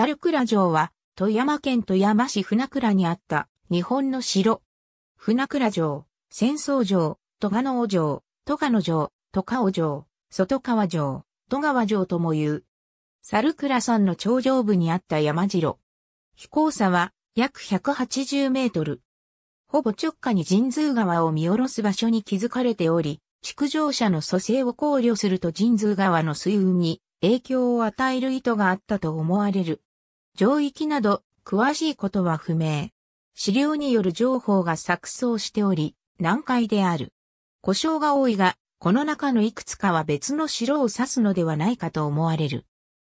猿倉城は、富山県富山市船倉にあった日本の城。船倉城、戦争城、戸賀野城、戸賀野城、戸尾城、外川城、戸川城とも言う。猿倉山の頂上部にあった山城。飛行差は約180メートル。ほぼ直下に神通川を見下ろす場所に築かれており、築城者の蘇生を考慮すると神通川の水運に影響を与える意図があったと思われる。上域など詳しいことは不明。資料による情報が錯綜しており、難解である。故障が多いが、この中のいくつかは別の城を指すのではないかと思われる。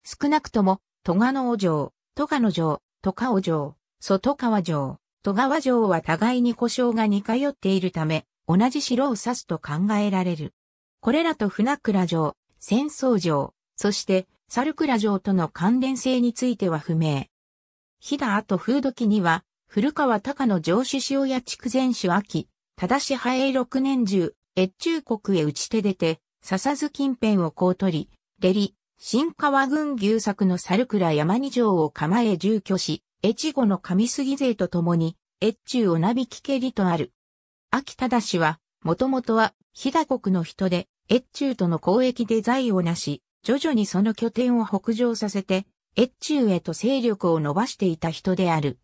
少なくとも、戸賀の城、戸賀の城、戸川城、外川城、戸川城は互いに故障が似通っているため、同じ城を指すと考えられる。これらと船倉城、戦争城、そしてサルクラ城との関連性については不明。日だあと風土記には、古川高の城主塩屋筑前主秋、忠し派六年中、越中国へ打ち手出て、笹津近辺をこう取り、出り、新川郡牛作の猿倉山二城を構え住居し、越後の上杉勢と共に、越中おなびきけりとある。秋忠氏は、もともとは、日田国の人で、越中との交易で財をなし、徐々にその拠点を北上させて、越中へと勢力を伸ばしていた人である。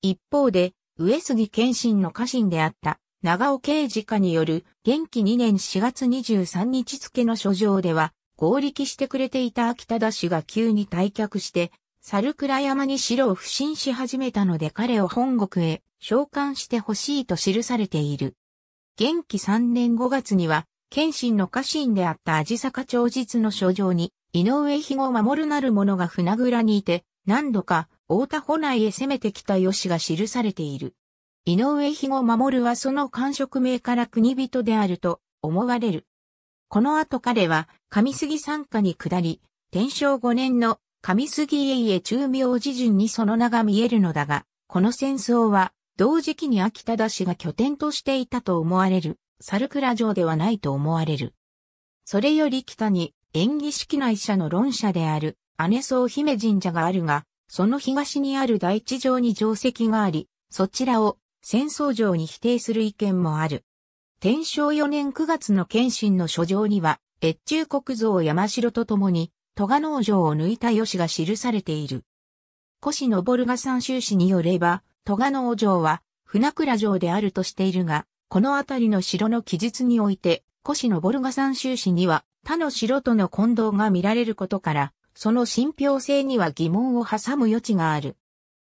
一方で、上杉謙信の家臣であった長尾刑事家による元気2年4月23日付の書状では、合力してくれていた秋田田氏が急に退却して、猿倉山に城を不審し始めたので彼を本国へ召喚してほしいと記されている。元気3年5月には、謙信の家臣であった味坂長実の書状に、井上肥後守るなる者が船倉にいて、何度か、大田保内へ攻めてきた吉が記されている。井上肥後守はその官職名から国人であると思われる。この後彼は上杉参加に下り、天正5年の上杉家へ中名寺順にその名が見えるのだが、この戦争は同時期に秋田田氏が拠点としていたと思われる。サルクラ城ではないと思われる。それより北に、演技式内社の論社である、姉総姫神社があるが、その東にある大地城に城跡があり、そちらを戦争城に否定する意見もある。天正4年9月の謙信の書状には、越中国像山城と共に、戸賀農城を抜いた吉が記されている。古志昇が三州史によれば、戸賀農城は、船倉城であるとしているが、この辺りの城の記述において、古市のボルガ山州市には他の城との混同が見られることから、その信憑性には疑問を挟む余地がある。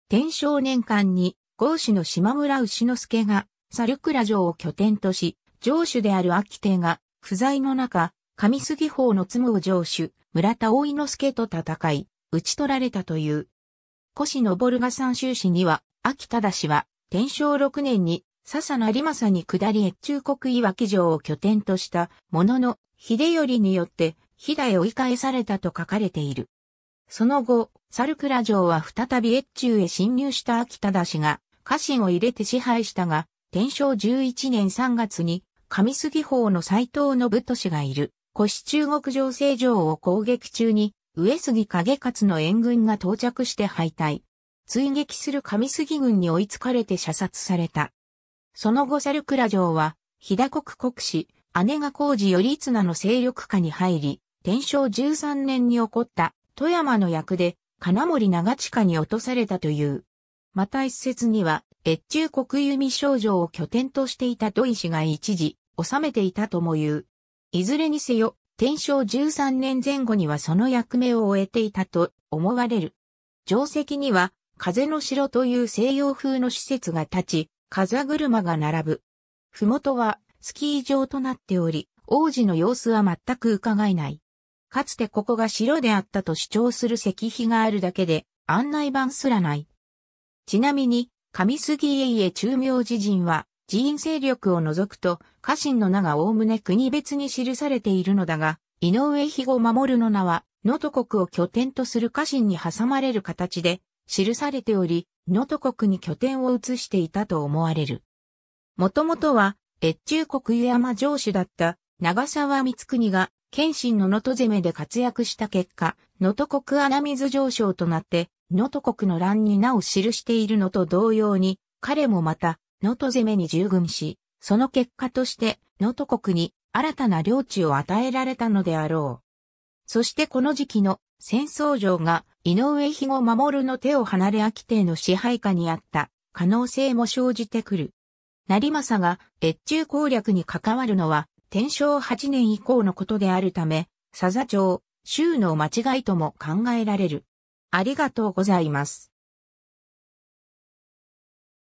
天正年間に、豪主の島村牛之助が、猿倉城を拠点とし、城主である秋帝が、不在の中、上杉法の妻を城主、村田大井之助と戦い、討ち取られたという。古市のボルガ山州市には、秋忠氏は、天正6年に笹成政に下り越中国岩木城を拠点としたものの、秀頼によって飛騨へ追い返されたと書かれている。その後、猿倉城は再び越中へ侵入した秋忠氏が家臣を入れて支配したが、天正11年3月に上杉法の斎藤信氏がいる、古市中国城西城を攻撃中に、上杉景勝の援軍が到着して敗退。追撃する上杉軍に追いつかれて射殺された。その後サルクラ城は、日田国国史、姉が工事頼綱の勢力下に入り、天正13年に起こった富山の役で金森長近に落とされたという。また一説には、越中国弓少女を拠点としていた土井氏が一時、治めていたとも言う。いずれにせよ、天正13年前後にはその役目を終えていたと思われる。定石には、風の城という西洋風の施設が立ち、風車が並ぶ。ふもとはスキー場となっており、王子の様子は全く伺えない。かつてここが城であったと主張する石碑があるだけで案内板すらない。ちなみに、上杉家中名寺人は、寺院勢力を除くと、家臣の名がおおむね国別に記されているのだが、井上肥後守の名は、能登国を拠点とする家臣に挟まれる形で、記されており、能登国に拠点を移していたと思われる。もともとは、越中国湯山城主だった長沢光国が、謙信の能登攻めで活躍した結果、能登国穴水上昇となって、能登国の乱に名を記しているのと同様に、彼もまた、能登攻めに従軍し、その結果として、能登国に新たな領地を与えられたのであろう。そしてこの時期の戦争場が井上肥後守の手を離れ秋帝の支配下にあった可能性も生じてくる。成政が越中攻略に関わるのは天正8年以降のことであるため、佐々町、州の間違いとも考えられる。ありがとうございます。